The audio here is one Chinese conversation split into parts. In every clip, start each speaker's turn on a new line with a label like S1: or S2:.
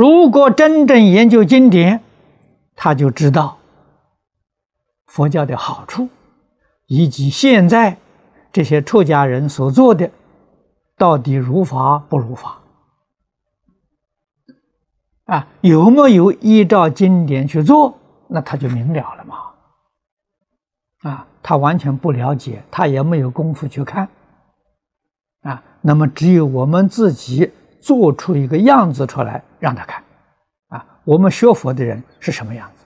S1: 如果真正研究经典，他就知道佛教的好处，以及现在这些出家人所做的到底如法不如法啊？有没有依照经典去做？那他就明了了嘛？啊，他完全不了解，他也没有功夫去看啊。那么，只有我们自己。做出一个样子出来让他看，啊，我们学佛的人是什么样子，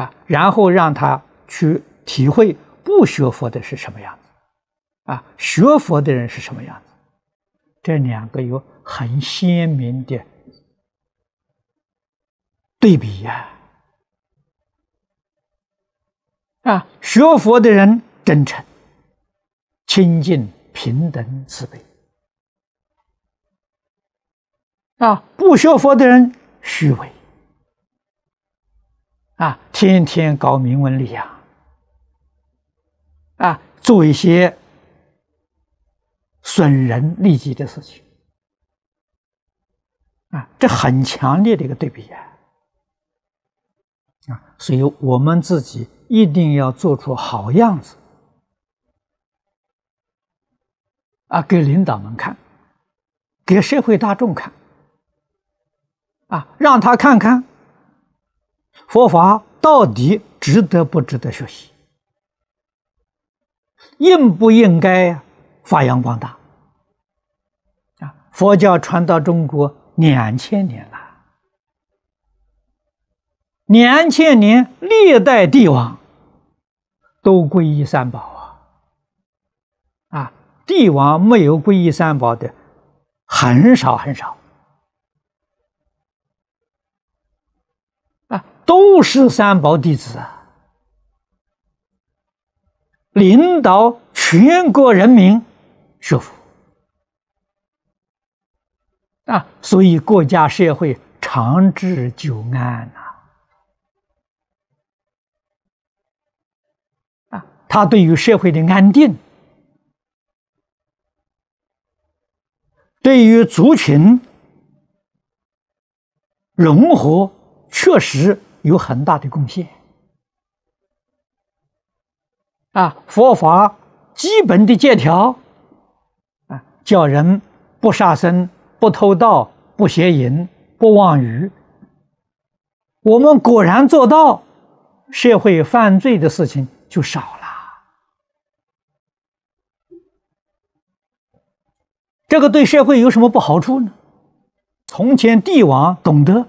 S1: 啊，然后让他去体会不学佛的是什么样子，啊，学佛的人是什么样子，这两个有很鲜明的对比呀，啊，学佛的人真诚、清净、平等、慈悲。啊，不学佛的人虚伪，啊，天天搞明文利呀，啊，做一些损人利己的事情，啊，这很强烈的一个对比呀，啊，所以我们自己一定要做出好样子，啊，给领导们看，给社会大众看。啊，让他看看佛法到底值得不值得学习，应不应该发扬光大？啊，佛教传到中国两千年了，两千年历代帝王都皈依三宝啊，啊，帝王没有皈依三宝的很少很少。都是三宝弟子啊，领导全国人民学佛啊，所以国家社会长治久安呐啊，他对于社会的安定，对于族群融合，确实。有很大的贡献啊！佛法基本的戒条啊，叫人不杀生、不偷盗、不邪淫、不妄语。我们果然做到，社会犯罪的事情就少了。这个对社会有什么不好处呢？从前帝王懂得。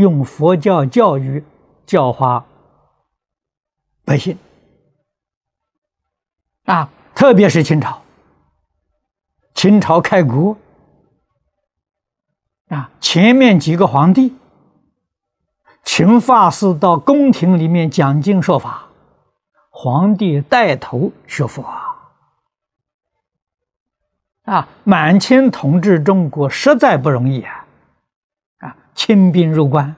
S1: 用佛教教育教化百姓啊，特别是清朝，清朝开国啊，前面几个皇帝，秦法师到宫廷里面讲经说法，皇帝带头学佛啊，满清统治中国实在不容易啊。清兵入关，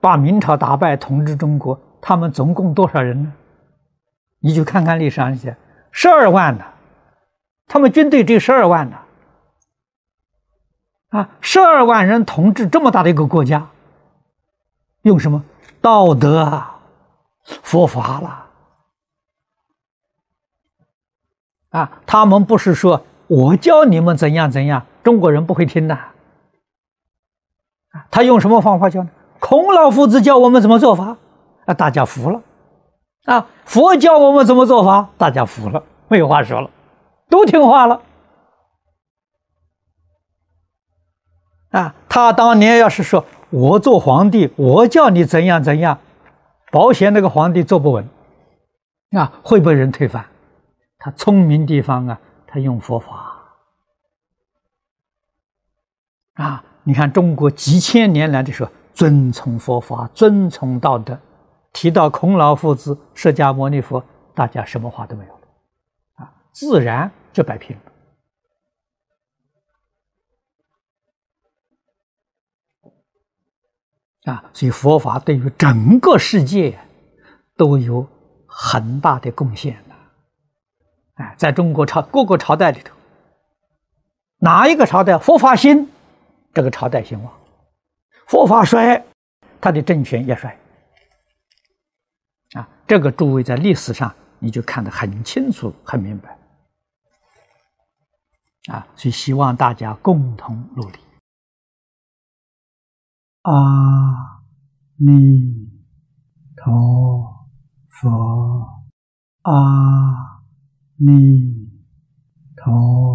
S1: 把明朝打败，统治中国。他们总共多少人呢？你就看看历史上写，十二万呢。他们军队只有十二万呢。啊，十二万人统治这么大的一个国家，用什么道德、啊、佛法了？啊，他们不是说“我教你们怎样怎样”，中国人不会听的。他用什么方法教呢？孔老夫子教我们怎么做法，啊，大家服了，啊，佛教我们怎么做法，大家服了，没有话说了，都听话了，啊，他当年要是说我做皇帝，我叫你怎样怎样，保险那个皇帝坐不稳，啊，会被人推翻，他聪明地方啊，他用佛法，啊。你看，中国几千年来的时候，遵从佛法，遵从道德，提到孔老夫子、释迦牟尼佛，大家什么话都没有了，啊，自然就摆平了。啊，所以佛法对于整个世界都有很大的贡献的。啊。在中国朝各个朝代里头，哪一个朝代佛法兴？这个朝代兴旺；佛法衰，他的政权也衰，啊，这个诸位在历史上你就看得很清楚、很明白，啊，所以希望大家共同努力。阿弥陀佛，阿弥陀。